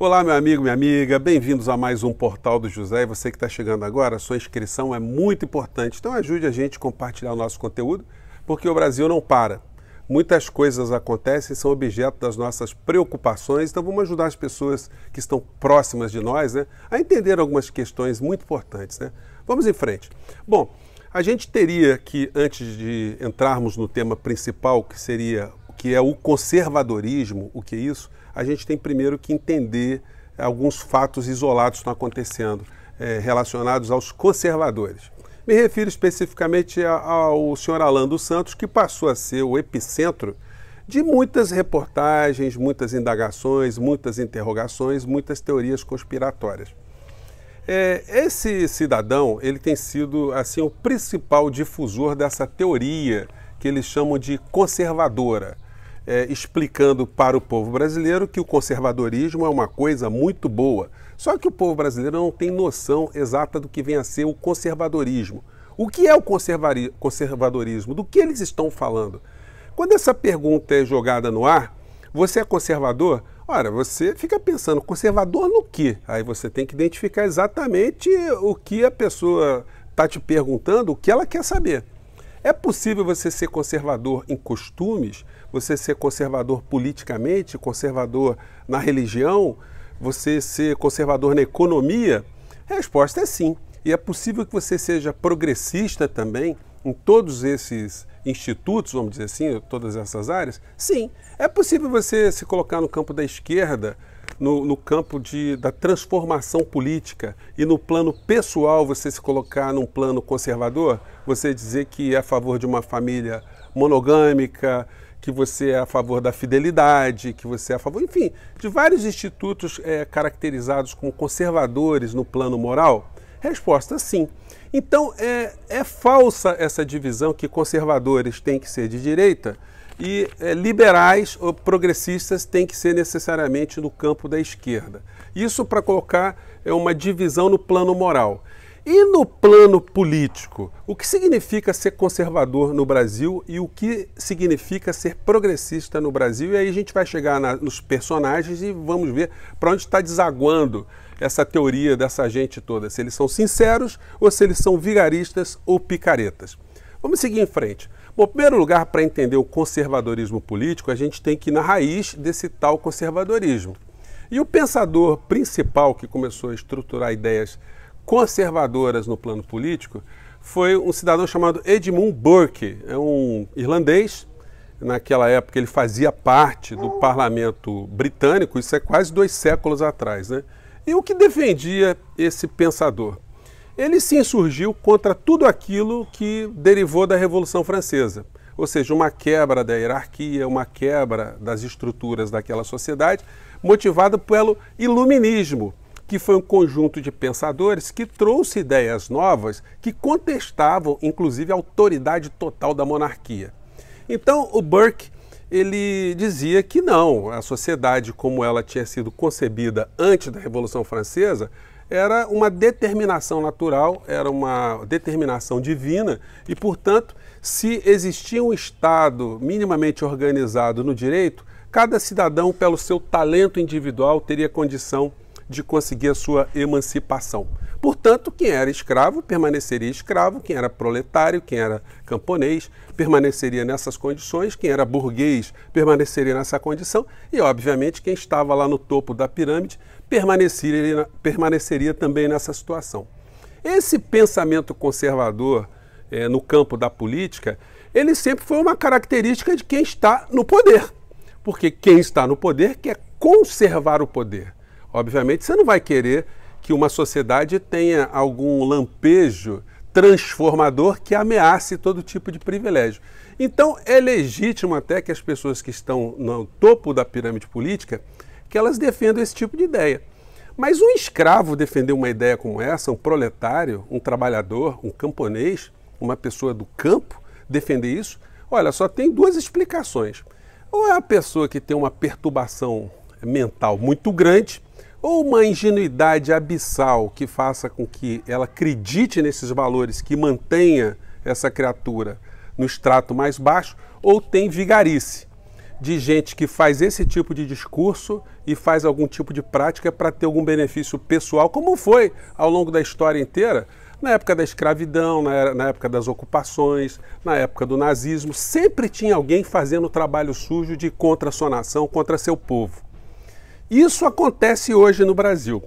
Olá, meu amigo, minha amiga, bem-vindos a mais um Portal do José. E você que está chegando agora, sua inscrição é muito importante. Então ajude a gente a compartilhar o nosso conteúdo, porque o Brasil não para. Muitas coisas acontecem, são objeto das nossas preocupações, então vamos ajudar as pessoas que estão próximas de nós né, a entender algumas questões muito importantes. Né? Vamos em frente. Bom, a gente teria que, antes de entrarmos no tema principal, que seria o que é o conservadorismo, o que é isso, a gente tem primeiro que entender alguns fatos isolados que estão acontecendo é, relacionados aos conservadores. Me refiro especificamente ao senhor Alan dos Santos, que passou a ser o epicentro de muitas reportagens, muitas indagações, muitas interrogações, muitas teorias conspiratórias. É, esse cidadão ele tem sido assim o principal difusor dessa teoria que eles chamam de conservadora é, explicando para o povo brasileiro que o conservadorismo é uma coisa muito boa. Só que o povo brasileiro não tem noção exata do que vem a ser o conservadorismo. O que é o conservadorismo? Do que eles estão falando? Quando essa pergunta é jogada no ar, você é conservador? Ora, você fica pensando, conservador no quê? Aí você tem que identificar exatamente o que a pessoa está te perguntando, o que ela quer saber. É possível você ser conservador em costumes, você ser conservador politicamente, conservador na religião, você ser conservador na economia? A resposta é sim. E é possível que você seja progressista também em todos esses institutos, vamos dizer assim, todas essas áreas? Sim. É possível você se colocar no campo da esquerda, no, no campo de, da transformação política e no plano pessoal você se colocar num plano conservador, você dizer que é a favor de uma família monogâmica, que você é a favor da fidelidade, que você é a favor, enfim, de vários institutos é, caracterizados como conservadores no plano moral? Resposta sim. Então é, é falsa essa divisão que conservadores têm que ser de direita e é, liberais ou progressistas têm que ser necessariamente no campo da esquerda. Isso para colocar é uma divisão no plano moral. E no plano político, o que significa ser conservador no Brasil e o que significa ser progressista no Brasil? E aí a gente vai chegar na, nos personagens e vamos ver para onde está desaguando essa teoria dessa gente toda, se eles são sinceros ou se eles são vigaristas ou picaretas. Vamos seguir em frente. Bom, em primeiro lugar, para entender o conservadorismo político, a gente tem que ir na raiz desse tal conservadorismo. E o pensador principal que começou a estruturar ideias conservadoras no plano político foi um cidadão chamado Edmund Burke, é um irlandês. Naquela época ele fazia parte do parlamento britânico, isso é quase dois séculos atrás. Né? E o que defendia esse pensador? ele se insurgiu contra tudo aquilo que derivou da Revolução Francesa. Ou seja, uma quebra da hierarquia, uma quebra das estruturas daquela sociedade, motivada pelo iluminismo, que foi um conjunto de pensadores que trouxe ideias novas que contestavam, inclusive, a autoridade total da monarquia. Então, o Burke ele dizia que não, a sociedade como ela tinha sido concebida antes da Revolução Francesa era uma determinação natural, era uma determinação divina e, portanto, se existia um Estado minimamente organizado no direito, cada cidadão, pelo seu talento individual, teria condição de conseguir a sua emancipação. Portanto, quem era escravo permaneceria escravo, quem era proletário, quem era camponês permaneceria nessas condições, quem era burguês permaneceria nessa condição e, obviamente, quem estava lá no topo da pirâmide permaneceria, permaneceria também nessa situação. Esse pensamento conservador é, no campo da política, ele sempre foi uma característica de quem está no poder. Porque quem está no poder quer conservar o poder. Obviamente, você não vai querer que uma sociedade tenha algum lampejo transformador que ameace todo tipo de privilégio. Então é legítimo até que as pessoas que estão no topo da pirâmide política que elas defendam esse tipo de ideia. Mas um escravo defender uma ideia como essa, um proletário, um trabalhador, um camponês, uma pessoa do campo defender isso, olha, só tem duas explicações. Ou é a pessoa que tem uma perturbação mental muito grande, ou uma ingenuidade abissal que faça com que ela acredite nesses valores que mantenha essa criatura no extrato mais baixo, ou tem vigarice de gente que faz esse tipo de discurso e faz algum tipo de prática para ter algum benefício pessoal, como foi ao longo da história inteira, na época da escravidão, na, época das ocupações, na época do nazismo, sempre tinha alguém fazendo trabalho sujo de contra sua nação contra seu povo. Isso acontece hoje no Brasil.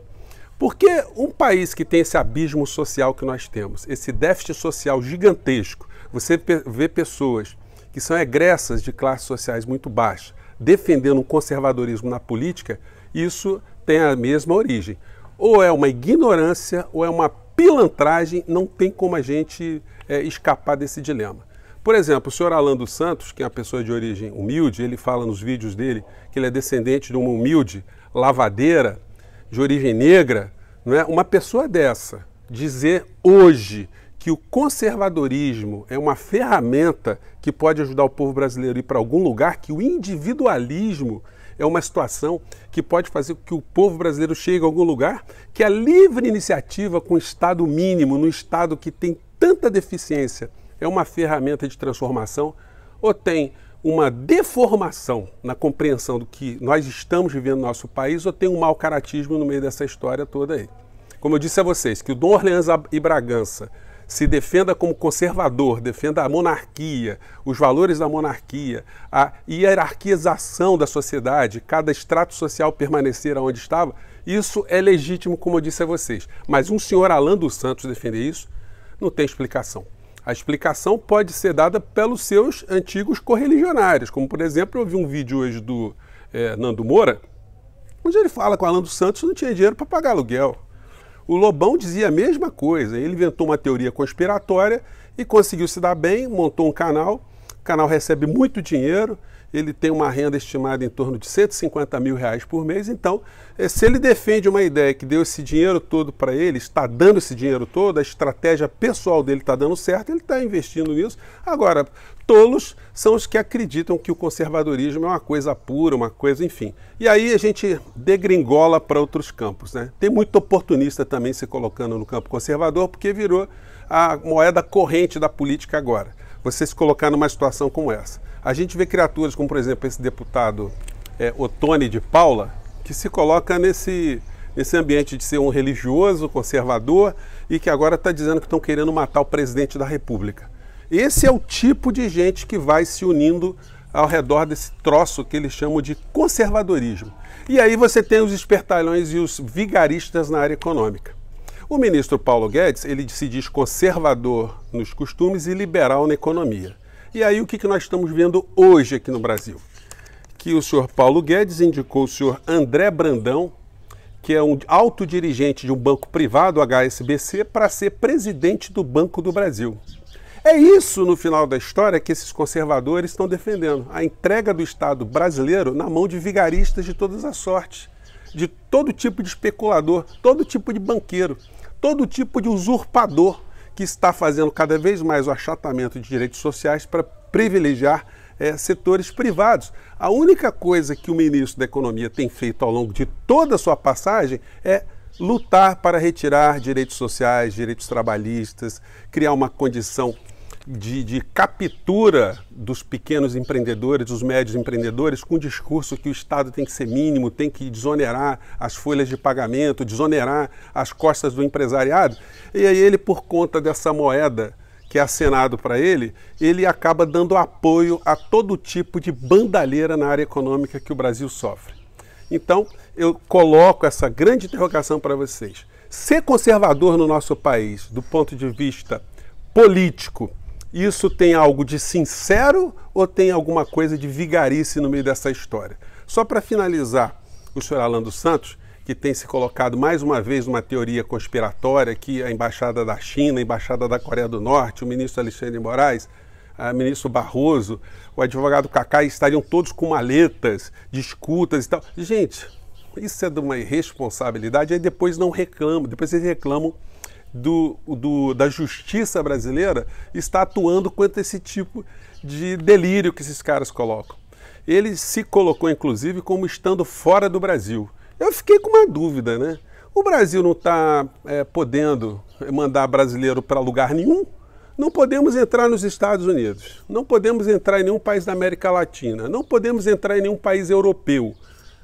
Porque um país que tem esse abismo social que nós temos, esse déficit social gigantesco, você vê pessoas que são egressas de classes sociais muito baixas, defendendo um conservadorismo na política, isso tem a mesma origem. Ou é uma ignorância, ou é uma pilantragem, não tem como a gente é, escapar desse dilema. Por exemplo, o senhor Alan dos Santos, que é uma pessoa de origem humilde, ele fala nos vídeos dele que ele é descendente de uma humilde lavadeira de origem negra. Não é? Uma pessoa dessa dizer hoje que o conservadorismo é uma ferramenta que pode ajudar o povo brasileiro a ir para algum lugar, que o individualismo é uma situação que pode fazer com que o povo brasileiro chegue a algum lugar, que a livre iniciativa com o Estado mínimo, no Estado que tem tanta deficiência é uma ferramenta de transformação ou tem uma deformação na compreensão do que nós estamos vivendo no nosso país ou tem um mau caratismo no meio dessa história toda aí. Como eu disse a vocês, que o Dom Orleans e Bragança se defenda como conservador, defenda a monarquia, os valores da monarquia, a hierarquização da sociedade, cada extrato social permanecer onde estava, isso é legítimo, como eu disse a vocês. Mas um senhor Alan dos Santos defender isso, não tem explicação. A explicação pode ser dada pelos seus antigos correligionários, como por exemplo, eu vi um vídeo hoje do é, Nando Moura, onde ele fala que o Alan dos Santos não tinha dinheiro para pagar aluguel. O Lobão dizia a mesma coisa, ele inventou uma teoria conspiratória e conseguiu se dar bem, montou um canal, o canal recebe muito dinheiro, ele tem uma renda estimada em torno de 150 mil reais por mês. Então, eh, se ele defende uma ideia que deu esse dinheiro todo para ele, está dando esse dinheiro todo, a estratégia pessoal dele está dando certo, ele está investindo nisso. Agora, tolos são os que acreditam que o conservadorismo é uma coisa pura, uma coisa, enfim. E aí a gente degringola para outros campos. Né? Tem muito oportunista também se colocando no campo conservador, porque virou a moeda corrente da política agora. Você se colocar numa situação como essa. A gente vê criaturas como, por exemplo, esse deputado é, Otone de Paula, que se coloca nesse, nesse ambiente de ser um religioso, conservador, e que agora está dizendo que estão querendo matar o presidente da República. Esse é o tipo de gente que vai se unindo ao redor desse troço que eles chamam de conservadorismo. E aí você tem os espertalhões e os vigaristas na área econômica. O ministro Paulo Guedes, ele se diz conservador nos costumes e liberal na economia. E aí o que, que nós estamos vendo hoje aqui no Brasil? Que o senhor Paulo Guedes indicou o senhor André Brandão, que é um alto dirigente de um banco privado, HSBC, para ser presidente do Banco do Brasil. É isso, no final da história, que esses conservadores estão defendendo: a entrega do Estado brasileiro na mão de vigaristas de todas as sortes, de todo tipo de especulador, todo tipo de banqueiro, todo tipo de usurpador que está fazendo cada vez mais o achatamento de direitos sociais para privilegiar é, setores privados. A única coisa que o ministro da Economia tem feito ao longo de toda a sua passagem é lutar para retirar direitos sociais, direitos trabalhistas, criar uma condição de, de, captura dos pequenos empreendedores, dos médios empreendedores, com o discurso que o Estado tem que ser mínimo, tem que desonerar as folhas de pagamento, desonerar as costas do empresariado. E aí ele, por conta dessa moeda que é assinado para ele, ele acaba dando apoio a todo tipo de bandalheira na área econômica que o Brasil sofre. Então, eu coloco essa grande interrogação para vocês. Ser conservador no nosso país, do ponto de vista político, isso tem algo de sincero ou tem alguma coisa de vigarice no meio dessa história? Só para finalizar, o senhor Alando Santos, que tem se colocado mais uma vez numa teoria conspiratória que a embaixada da China, a embaixada da Coreia do Norte, o ministro Alexandre de Moraes, o ministro Barroso, o advogado Cacá estariam todos com maletas, discutas e tal. Gente, isso é de uma irresponsabilidade. Aí depois não reclamam, depois eles reclamam do, do, da justiça brasileira está atuando contra esse tipo de delírio que esses caras colocam. Ele se colocou, inclusive, como estando fora do Brasil. Eu fiquei com uma dúvida, né? O Brasil não está é, podendo mandar brasileiro para lugar nenhum? Não podemos entrar nos Estados Unidos, não podemos entrar em nenhum país da América Latina, não podemos entrar em nenhum país europeu.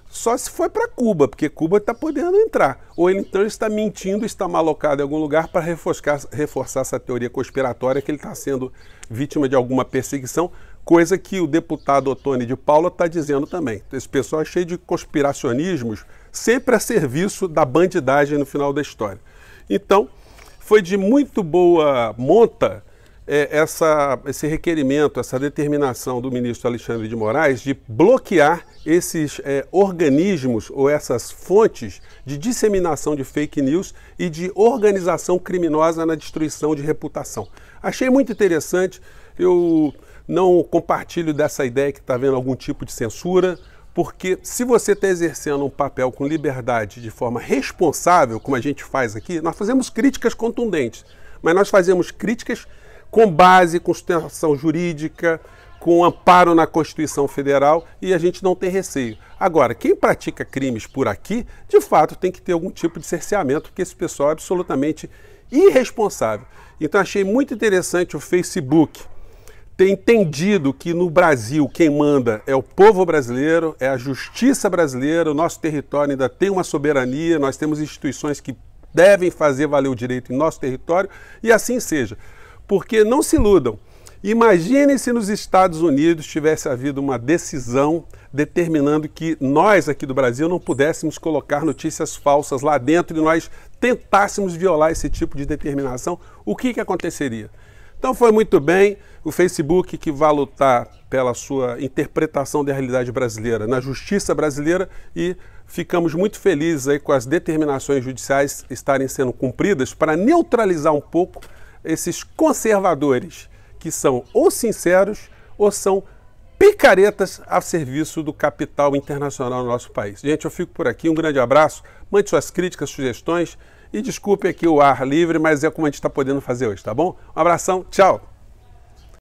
Só se foi para Cuba, porque Cuba está podendo entrar. Ou então ele então está mentindo, está malocado em algum lugar para reforçar, reforçar essa teoria conspiratória que ele está sendo vítima de alguma perseguição, coisa que o deputado Otone de Paula está dizendo também. Esse pessoal é cheio de conspiracionismos, sempre a serviço da bandidagem no final da história. Então, foi de muito boa monta é, essa, esse requerimento, essa determinação do ministro Alexandre de Moraes de bloquear esses é, organismos ou essas fontes de disseminação de fake news e de organização criminosa na destruição de reputação. Achei muito interessante, eu não compartilho dessa ideia que está havendo algum tipo de censura. Porque se você está exercendo um papel com liberdade de forma responsável, como a gente faz aqui, nós fazemos críticas contundentes, mas nós fazemos críticas com base, com sustentação jurídica, com amparo na Constituição Federal e a gente não tem receio. Agora, quem pratica crimes por aqui, de fato, tem que ter algum tipo de cerceamento, porque esse pessoal é absolutamente irresponsável. Então, achei muito interessante o Facebook ter entendido que no Brasil quem manda é o povo brasileiro, é a justiça brasileira, o nosso território ainda tem uma soberania, nós temos instituições que devem fazer valer o direito em nosso território e assim seja. Porque não se iludam. Imagine se nos Estados Unidos tivesse havido uma decisão determinando que nós aqui do Brasil não pudéssemos colocar notícias falsas lá dentro e nós tentássemos violar esse tipo de determinação, o que, que aconteceria? Então foi muito bem o Facebook que vai lutar pela sua interpretação da realidade brasileira, na justiça brasileira e ficamos muito felizes aí com as determinações judiciais estarem sendo cumpridas para neutralizar um pouco esses conservadores que são ou sinceros ou são picaretas a serviço do capital internacional no nosso país. Gente, eu fico por aqui. Um grande abraço. Mande suas críticas, sugestões e desculpe aqui o ar livre, mas é como a gente está podendo fazer hoje, tá bom? Um abração, tchau!